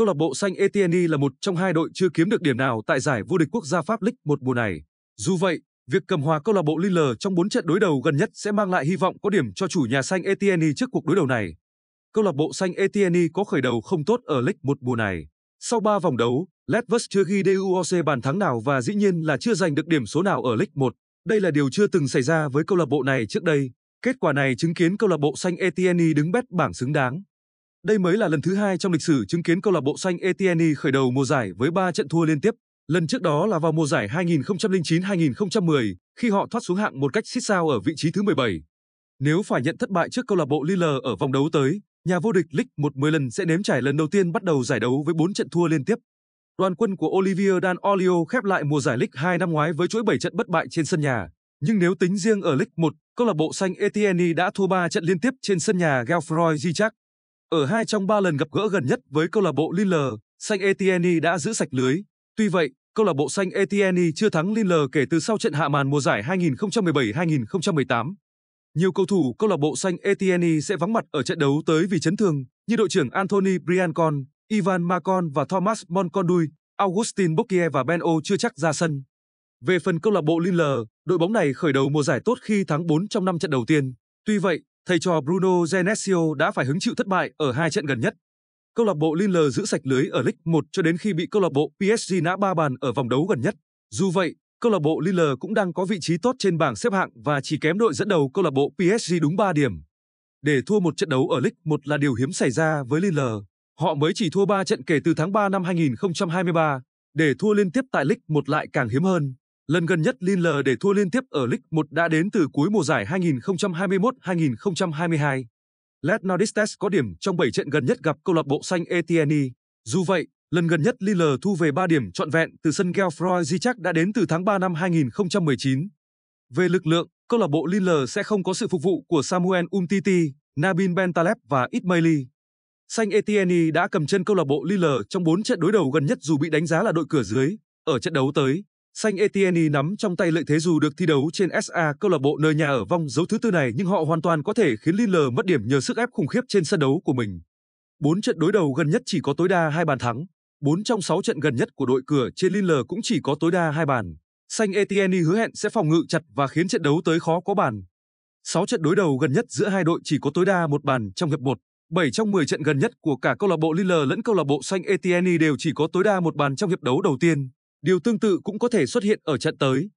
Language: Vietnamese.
câu lạc bộ xanh Etienne là một trong hai đội chưa kiếm được điểm nào tại giải vô địch quốc gia Pháp League 1 mùa này. Dù vậy, việc cầm hòa câu lạc bộ Lille trong 4 trận đối đầu gần nhất sẽ mang lại hy vọng có điểm cho chủ nhà xanh Etienne trước cuộc đối đầu này. Câu lạc bộ xanh Etienne có khởi đầu không tốt ở League 1 mùa này. Sau 3 vòng đấu, Ledvers chưa ghi DUOC bàn thắng nào và dĩ nhiên là chưa giành được điểm số nào ở League 1. Đây là điều chưa từng xảy ra với câu lạc bộ này trước đây. Kết quả này chứng kiến câu lạc bộ xanh Etienne đứng bét bảng xứng đáng. Đây mới là lần thứ hai trong lịch sử chứng kiến câu lạc bộ xanh Etienne khởi đầu mùa giải với 3 trận thua liên tiếp. Lần trước đó là vào mùa giải 2009-2010 khi họ thoát xuống hạng một cách xít sao ở vị trí thứ 17. Nếu phải nhận thất bại trước câu lạc bộ Lille ở vòng đấu tới, nhà vô địch League một 10 lần sẽ nếm trải lần đầu tiên bắt đầu giải đấu với 4 trận thua liên tiếp. Đoàn quân của Olivier Dan Olio khép lại mùa giải League 2 năm ngoái với chuỗi 7 trận bất bại trên sân nhà. Nhưng nếu tính riêng ở League 1, câu lạc bộ xanh Etienne đã thua 3 trận liên tiếp trên sân nhà Gelfroy Gijak ở hai trong ba lần gặp gỡ gần nhất với câu lạc bộ Lille, xanh Etienne đã giữ sạch lưới. Tuy vậy, câu lạc bộ xanh Etienne chưa thắng Lille kể từ sau trận hạ màn mùa giải 2017-2018. Nhiều cầu thủ câu lạc bộ xanh Etienne sẽ vắng mặt ở trận đấu tới vì chấn thương, như đội trưởng Anthony Briancon, Ivan Macon và Thomas Moncondui, Augustin Bokier và Ben O chưa chắc ra sân. Về phần câu lạc bộ Lille, đội bóng này khởi đầu mùa giải tốt khi thắng 4 trong 5 trận đầu tiên. Tuy vậy, thầy trò Bruno Genesio đã phải hứng chịu thất bại ở hai trận gần nhất. Câu lạc bộ Lille giữ sạch lưới ở League 1 cho đến khi bị câu lạc bộ PSG nã ba bàn ở vòng đấu gần nhất. Dù vậy, câu lạc bộ Lille cũng đang có vị trí tốt trên bảng xếp hạng và chỉ kém đội dẫn đầu câu lạc bộ PSG đúng 3 điểm. Để thua một trận đấu ở League 1 là điều hiếm xảy ra với Lille. Họ mới chỉ thua 3 trận kể từ tháng 3 năm 2023, để thua liên tiếp tại League 1 lại càng hiếm hơn. Lần gần nhất Lille để thua liên tiếp ở League 1 đã đến từ cuối mùa giải 2021-2022. Led Nordistes có điểm trong 7 trận gần nhất gặp câu lạc bộ xanh Etienne. Dù vậy, lần gần nhất Lille thu về 3 điểm trọn vẹn từ sân Gelfroy Zicak đã đến từ tháng 3 năm 2019. Về lực lượng, câu lạc bộ Lille sẽ không có sự phục vụ của Samuel Umtiti, Nabil Bentaleb và Ismaili. Xanh Etienne đã cầm chân câu lạc bộ Lille trong 4 trận đối đầu gần nhất dù bị đánh giá là đội cửa dưới ở trận đấu tới. Xanh Etienne nắm trong tay lợi thế dù được thi đấu trên SA câu lạc bộ nơi nhà ở vong dấu thứ tư này nhưng họ hoàn toàn có thể khiến Lille mất điểm nhờ sức ép khủng khiếp trên sân đấu của mình. 4 trận đối đầu gần nhất chỉ có tối đa 2 bàn thắng, 4 trong 6 trận gần nhất của đội cửa trên Lille cũng chỉ có tối đa 2 bàn. Xanh Etienne hứa hẹn sẽ phòng ngự chặt và khiến trận đấu tới khó có bàn. 6 trận đối đầu gần nhất giữa hai đội chỉ có tối đa một bàn trong hiệp 1. 7 trong 10 trận gần nhất của cả câu lạc bộ Lille lẫn câu lạc bộ Xanh Etienne đều chỉ có tối đa một bàn trong hiệp đấu đầu tiên. Điều tương tự cũng có thể xuất hiện ở trận tới.